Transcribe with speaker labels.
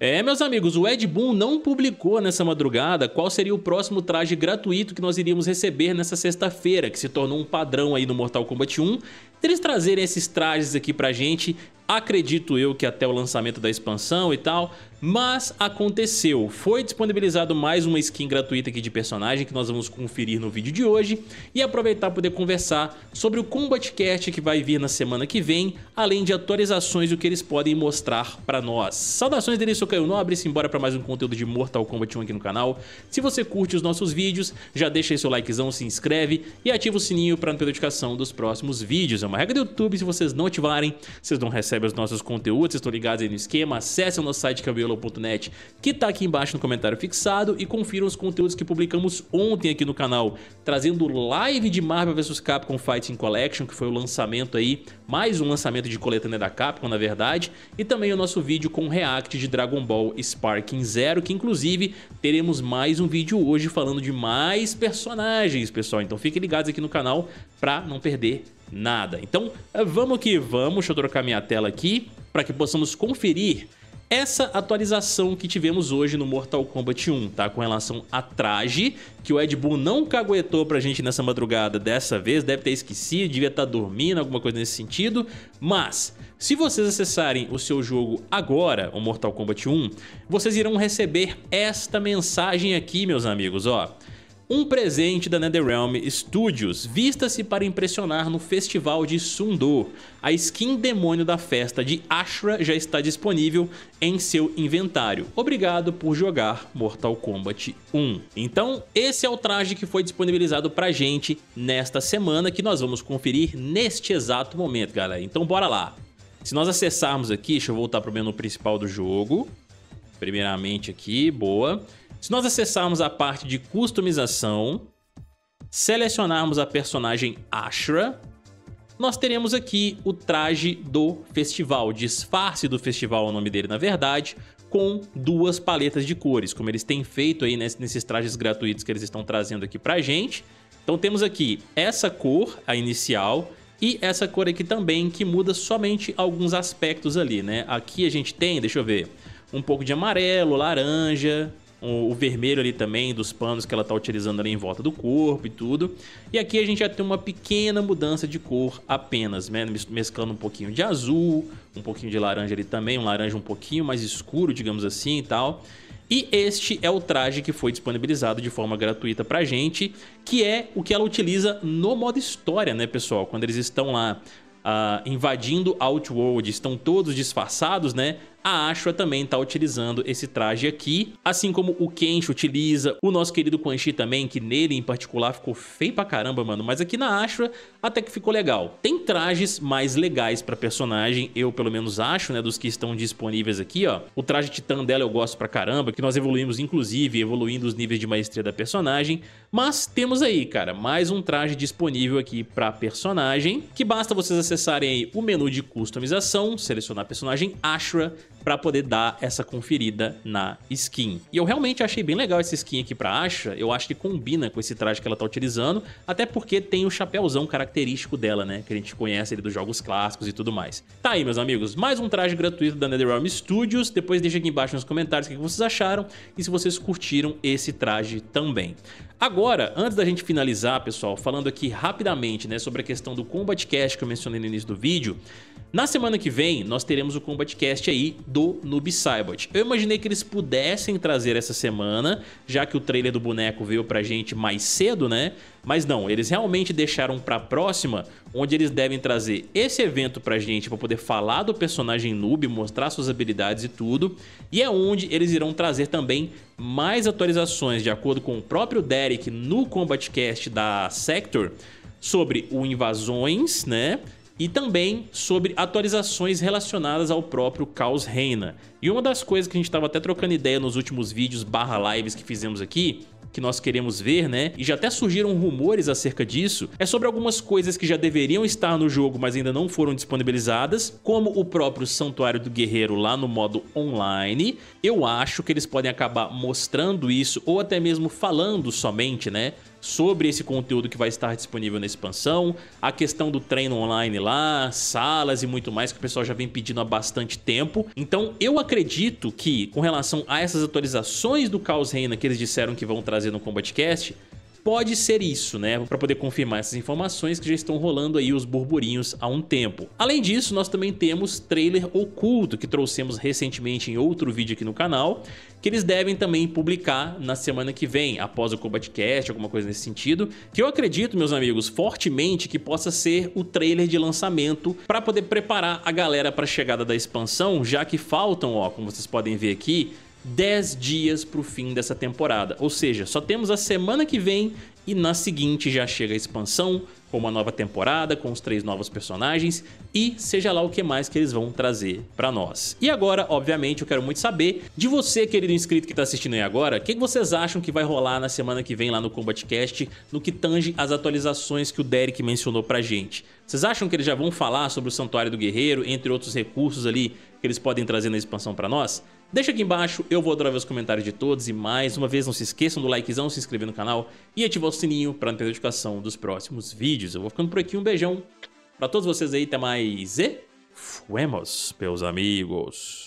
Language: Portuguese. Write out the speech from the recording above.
Speaker 1: É, meus amigos, o Ed Boon não publicou nessa madrugada qual seria o próximo traje gratuito que nós iríamos receber nessa sexta-feira, que se tornou um padrão aí no Mortal Kombat 1. Eles trazerem esses trajes aqui pra gente, acredito eu que até o lançamento da expansão e tal, mas aconteceu, foi disponibilizado mais uma skin gratuita aqui de personagem que nós vamos conferir no vídeo de hoje e aproveitar para poder conversar sobre o Combat Cast que vai vir na semana que vem, além de atualizações do que eles podem mostrar para nós. Saudações dele, sou Caio Nobre, simbora para mais um conteúdo de Mortal Kombat 1 aqui no canal. Se você curte os nossos vídeos, já deixa aí seu likezão, se inscreve e ativa o sininho para não perder notificação dos próximos vídeos. É uma regra do YouTube, se vocês não ativarem, vocês não recebem os nossos conteúdos, vocês estão ligados aí no esquema, acessem o nosso site que é o que está aqui embaixo no comentário fixado e confiram os conteúdos que publicamos ontem aqui no canal, trazendo live de Marvel vs Capcom Fighting Collection, que foi o lançamento aí, mais um lançamento de coletânea da Capcom, na verdade, e também o nosso vídeo com react de Dragon Ball Sparking Zero, que inclusive teremos mais um vídeo hoje falando de mais personagens, pessoal, então fiquem ligados aqui no canal para não perder nada. Então, vamos que vamos, deixa eu trocar minha tela aqui para que possamos conferir essa atualização que tivemos hoje no Mortal Kombat 1, tá? Com relação a traje, que o Ed Boon não caguetou pra gente nessa madrugada dessa vez, deve ter esquecido, devia estar tá dormindo, alguma coisa nesse sentido, mas... Se vocês acessarem o seu jogo agora, o Mortal Kombat 1, vocês irão receber esta mensagem aqui, meus amigos, ó. Um presente da NetherRealm Studios, vista-se para impressionar no Festival de Sundor. A skin demônio da festa de Ashra já está disponível em seu inventário. Obrigado por jogar Mortal Kombat 1. Então, esse é o traje que foi disponibilizado pra gente nesta semana, que nós vamos conferir neste exato momento, galera. Então bora lá. Se nós acessarmos aqui, deixa eu voltar pro menu principal do jogo. Primeiramente aqui, boa. Boa. Se nós acessarmos a parte de customização, selecionarmos a personagem Ashra, nós teremos aqui o traje do festival, disfarce do festival é o nome dele na verdade, com duas paletas de cores, como eles têm feito aí nesses trajes gratuitos que eles estão trazendo aqui pra gente. Então temos aqui essa cor, a inicial, e essa cor aqui também, que muda somente alguns aspectos ali, né? Aqui a gente tem, deixa eu ver, um pouco de amarelo, laranja, o, o, vermelho ali também dos panos que ela tá utilizando ali em volta do corpo e tudo. E aqui a gente já tem uma pequena mudança de cor apenas, né? mesclando um pouquinho de azul, um pouquinho de laranja ali também, um laranja um pouquinho mais escuro, digamos assim e tal. E este é o traje que foi disponibilizado de forma gratuita pra gente, que é o que ela utiliza no modo história, né, pessoal? Quando eles estão lá Uh, invadindo Outworld, estão todos disfarçados, né? a Ashura também está utilizando esse traje aqui, assim como o Kenshi utiliza, o nosso querido Quan Chi também, que nele em particular ficou feio pra caramba, mano, mas aqui na Ashura até que ficou legal. Tem trajes mais legais pra personagem, eu pelo menos acho, né, dos que estão disponíveis aqui, ó. O traje titã dela eu gosto pra caramba, que nós evoluímos inclusive, evoluindo os níveis de maestria da personagem, mas temos aí, cara, mais um traje disponível aqui pra personagem, que basta vocês acessarem aí o menu de customização, selecionar a personagem Ashura, para poder dar essa conferida na skin. E eu realmente achei bem legal essa skin aqui para Asha, eu acho que combina com esse traje que ela tá utilizando, até porque tem o chapéuzão característico dela, né, que a gente conhece ali dos jogos clássicos e tudo mais. Tá aí, meus amigos, mais um traje gratuito da NetherRealm Studios, depois deixa aqui embaixo nos comentários o que vocês acharam e se vocês curtiram esse traje também. Agora, antes da gente finalizar, pessoal, falando aqui rapidamente né, sobre a questão do Combat Cast que eu mencionei no início do vídeo, na semana que vem nós teremos o Combat Cast aí do Noob Saibot. Eu imaginei que eles pudessem trazer essa semana, já que o trailer do boneco veio pra gente mais cedo, né? Mas não, eles realmente deixaram pra próxima, onde eles devem trazer esse evento pra gente pra poder falar do personagem noob, mostrar suas habilidades e tudo. E é onde eles irão trazer também mais atualizações, de acordo com o próprio Derek no Combatcast da Sector, sobre o Invasões, né? e também sobre atualizações relacionadas ao próprio Caos Reina. E uma das coisas que a gente estava até trocando ideia nos últimos vídeos barra lives que fizemos aqui, que nós queremos ver, né? E já até surgiram rumores acerca disso, é sobre algumas coisas que já deveriam estar no jogo, mas ainda não foram disponibilizadas, como o próprio Santuário do Guerreiro lá no modo online. Eu acho que eles podem acabar mostrando isso ou até mesmo falando somente, né? sobre esse conteúdo que vai estar disponível na expansão, a questão do treino online lá, salas e muito mais que o pessoal já vem pedindo há bastante tempo. Então eu acredito que com relação a essas atualizações do Caos Reina que eles disseram que vão trazer no Combatcast, Pode ser isso, né? Para poder confirmar essas informações que já estão rolando aí os burburinhos há um tempo. Além disso, nós também temos trailer oculto que trouxemos recentemente em outro vídeo aqui no canal, que eles devem também publicar na semana que vem, após o CombatCast, alguma coisa nesse sentido, que eu acredito, meus amigos, fortemente que possa ser o trailer de lançamento para poder preparar a galera para a chegada da expansão, já que faltam, ó, como vocês podem ver aqui, 10 dias para o fim dessa temporada. Ou seja, só temos a semana que vem e na seguinte já chega a expansão, com uma nova temporada, com os três novos personagens e seja lá o que mais que eles vão trazer para nós. E agora, obviamente, eu quero muito saber de você, querido inscrito que tá assistindo aí agora, o que, vocês acham que vai rolar na semana que vem lá no CombatCast no que tange as atualizações que o Derek mencionou pra gente? Vocês acham que eles já vão falar sobre o Santuário do Guerreiro, entre outros recursos ali que eles podem trazer na expansão para nós? Deixa aqui embaixo, eu vou adorar ver os comentários de todos e mais uma vez não se esqueçam do likezão, se inscrever no canal e ativar o sininho para não perder notificação dos próximos vídeos. Eu vou ficando por aqui, um beijão para todos vocês aí, até mais e fuemos, meus amigos.